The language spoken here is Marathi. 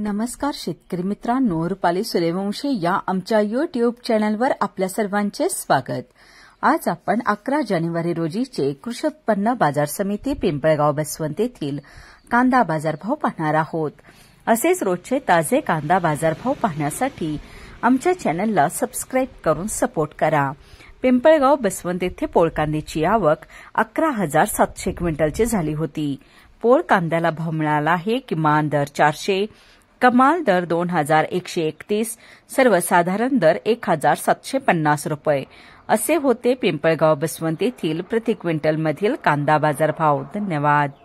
नमस्कार शेतकरी मित्रांनो रुपाली सूर्यवंशी या आमच्या युट्यूब चॅनलवर आपल्या सर्वांचे स्वागत आज आपण अकरा जानेवारी रोजीचे कृषी उत्पन्न बाजार समिती पिंपळगाव बसवंत येथील कांदा बाजारभाव पाहणार आहोत असेच रोजचे ताजे कांदा बाजारभाव पाहण्यासाठी आमच्या चॅनलला सबस्क्राईब करून सपोर्ट करा पिंपळगाव बसवंत येथे पोळकांदीची आवक अकरा हजार सातशे क्विंटलची झाली होती पोळ कांद्याला भाव मिळाला आहे किमान दर चारशे कमाल दर दोन हजार एकशे एकतीस सर्वसाधारण दर एक हजार सातशे पन्नास रुपये असे होते पिंपळगाव बसवंत येथील प्रति क्विंटलमधील कांदा बाजारभाव धन्यवाद